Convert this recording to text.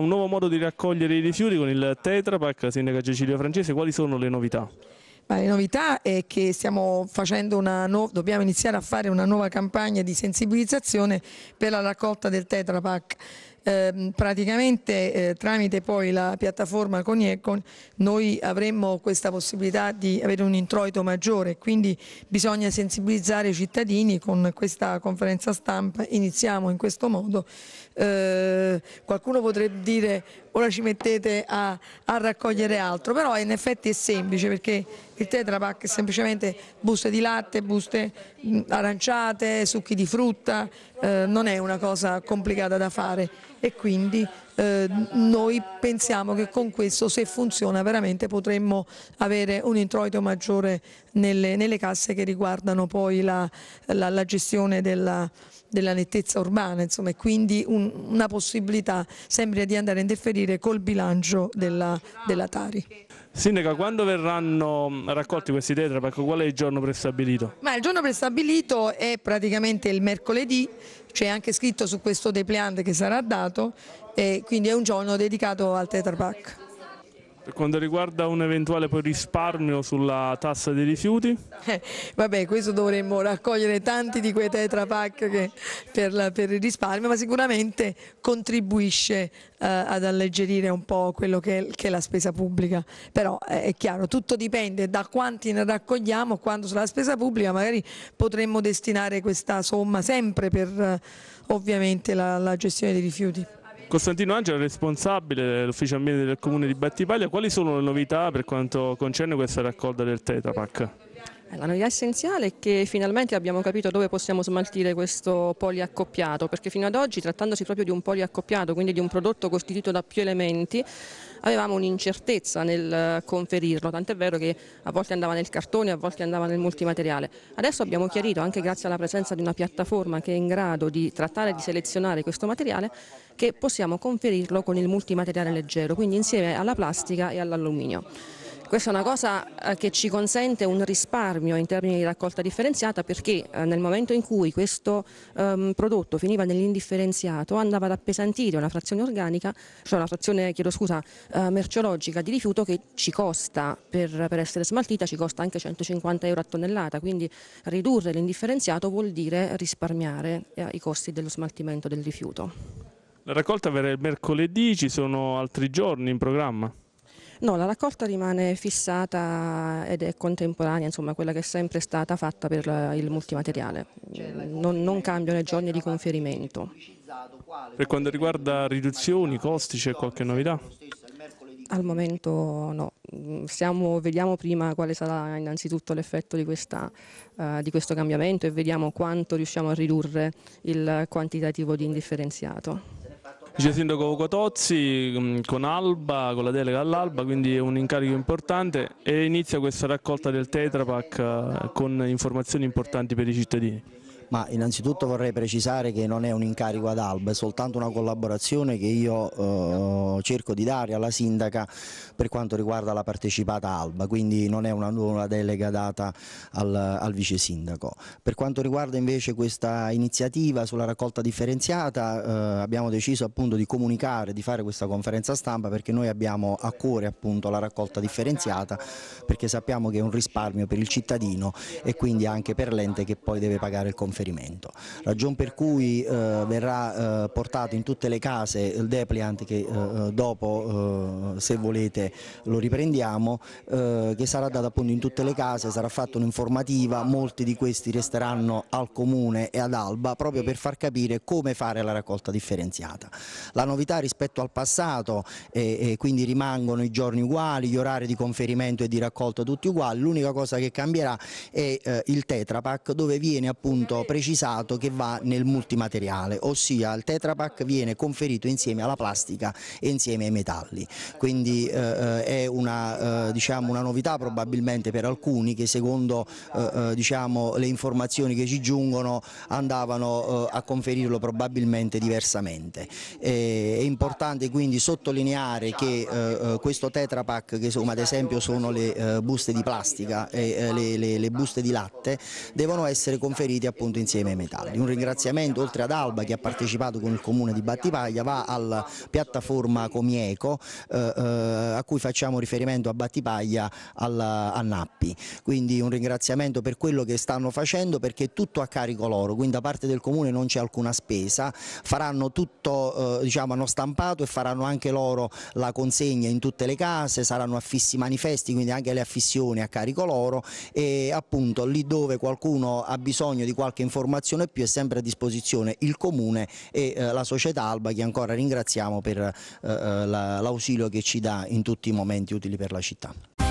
un nuovo modo di raccogliere i rifiuti con il Tetrapack, Sindaca Cecilia Francese, quali sono le novità? Ma le novità è che no dobbiamo iniziare a fare una nuova campagna di sensibilizzazione per la raccolta del Tetrapack Ehm, praticamente eh, tramite poi la piattaforma con Econ noi avremmo questa possibilità di avere un introito maggiore, quindi bisogna sensibilizzare i cittadini con questa conferenza stampa, iniziamo in questo modo. Eh, qualcuno potrebbe dire ora ci mettete a, a raccogliere altro, però in effetti è semplice perché il tetrapack è semplicemente buste di latte, buste mm, aranciate, succhi di frutta, eh, non è una cosa complicata da fare e quindi eh, noi pensiamo che con questo se funziona veramente potremmo avere un introito maggiore nelle, nelle casse che riguardano poi la, la, la gestione della, della nettezza urbana, insomma, e quindi un, una possibilità sembra di andare a interferire col bilancio della, della Tari. Sindaca, quando verranno raccolti questi tetrapack? Qual è il giorno prestabilito? Ma il giorno prestabilito è praticamente il mercoledì, c'è anche scritto su questo depliant che sarà dato, quindi è un giorno dedicato al tetrapack. Per quanto riguarda un eventuale risparmio sulla tassa dei rifiuti? Eh, vabbè, questo dovremmo raccogliere tanti di quei tetrapack per, per, il risparmio, ma sicuramente contribuisce eh, ad alleggerire un po' quello che, che è la spesa pubblica. Però eh, è chiaro, tutto dipende da quanti ne raccogliamo, quando sulla spesa pubblica magari potremmo destinare questa somma sempre per eh, ovviamente la, la gestione dei rifiuti. Costantino Angela, responsabile dell'ufficio ambiente del comune di Battipaglia, quali sono le novità per quanto concerne questa raccolta del Tetrapac? Eh, la novità essenziale è che finalmente abbiamo capito dove possiamo smaltire questo poliaccoppiato, perché fino ad oggi trattandosi proprio di un poliaccoppiato, quindi di un prodotto costituito da più elementi, avevamo un'incertezza nel eh, conferirlo, tant'è vero che a volte andava nel cartone, a volte andava nel multimateriale. Adesso abbiamo chiarito, anche grazie alla presenza di una piattaforma che è in grado di trattare e di selezionare questo materiale, che possiamo conferirlo con il multimateriale leggero, quindi insieme alla plastica e all'alluminio. Questa è una cosa eh, che ci consente un risparmio in termini di raccolta differenziata perché eh, nel momento in cui questo um, prodotto finiva nell'indifferenziato andava ad appesantire una frazione organica, cioè una frazione chiedo scusa, uh, merceologica di rifiuto che ci costa per, per, essere smaltita, ci costa anche 150 euro a tonnellata, quindi ridurre l'indifferenziato vuol dire risparmiare eh, i costi dello smaltimento del rifiuto. La raccolta verrà il mercoledì, ci sono altri giorni in programma? No, la raccolta rimane fissata ed è contemporanea, insomma, quella che è sempre stata fatta per il multimateriale. Non, non cambiano i giorni di conferimento. Per quanto riguarda riduzioni, costi, c'è qualche novità? Al momento no, Siamo, vediamo prima quale sarà innanzitutto l'effetto di, uh, di, questo cambiamento e vediamo quanto riusciamo a ridurre il quantitativo di indifferenziato. Vice Sindaco Cotozzi mm, con Alba, con la delega all'Alba, quindi è un incarico importante e inizia questa raccolta del Tetrapac eh, con informazioni importanti per i cittadini. Ma innanzitutto vorrei precisare che non è un incarico ad Alba, è soltanto una collaborazione che io eh, cerco di dare alla sindaca per quanto riguarda la partecipata Alba, quindi non è una nuova delega data al, al vice sindaco. Per quanto riguarda invece questa iniziativa sulla raccolta differenziata eh, abbiamo deciso appunto di comunicare, di fare questa conferenza stampa perché noi abbiamo a cuore appunto la raccolta differenziata perché sappiamo che è un risparmio per il cittadino e quindi anche per l'ente che poi deve pagare il conferenziato riferimento. Ragion per cui eh, verrà eh, portato in tutte le case il Depliant che eh, dopo se volete lo riprendiamo, che sarà dato appunto in tutte le case, sarà fatta un'informativa, molti di questi resteranno al comune e ad Alba proprio per far capire come fare la raccolta differenziata. La novità rispetto al passato e, e quindi rimangono i giorni uguali, gli orari di conferimento e di raccolta tutti uguali, l'unica cosa che cambierà è eh, il Tetrapack dove viene appunto precisato che va nel multimateriale, ossia il tetrapack viene conferito insieme alla plastica e insieme ai metalli, quindi eh, eh, è una, eh, diciamo una, novità probabilmente per alcuni che secondo eh, eh diciamo, le informazioni che ci giungono andavano eh, a conferirlo probabilmente diversamente. è importante quindi sottolineare che questo tetrapack, che come ad esempio sono le buste di plastica e le, le, le buste di latte, devono essere conferiti appunto insieme ai metalli. Un ringraziamento oltre ad Alba che ha partecipato con il comune di Battipaglia va alla piattaforma Comieco eh, eh, a cui facciamo riferimento a Battipaglia alla, a Nappi. Quindi un ringraziamento per quello che stanno facendo perché è tutto a carico loro, quindi da parte del comune non c'è alcuna spesa, faranno tutto, eh, diciamo, hanno stampato e faranno anche loro la consegna in tutte le case, saranno affissi manifesti, quindi anche le affissioni a carico loro e appunto lì dove qualcuno ha bisogno di qualche qualche informazione più è sempre a disposizione il Comune e eh, la società Alba che ancora ringraziamo per eh, eh, l'ausilio che ci dà in tutti i momenti utili per la città.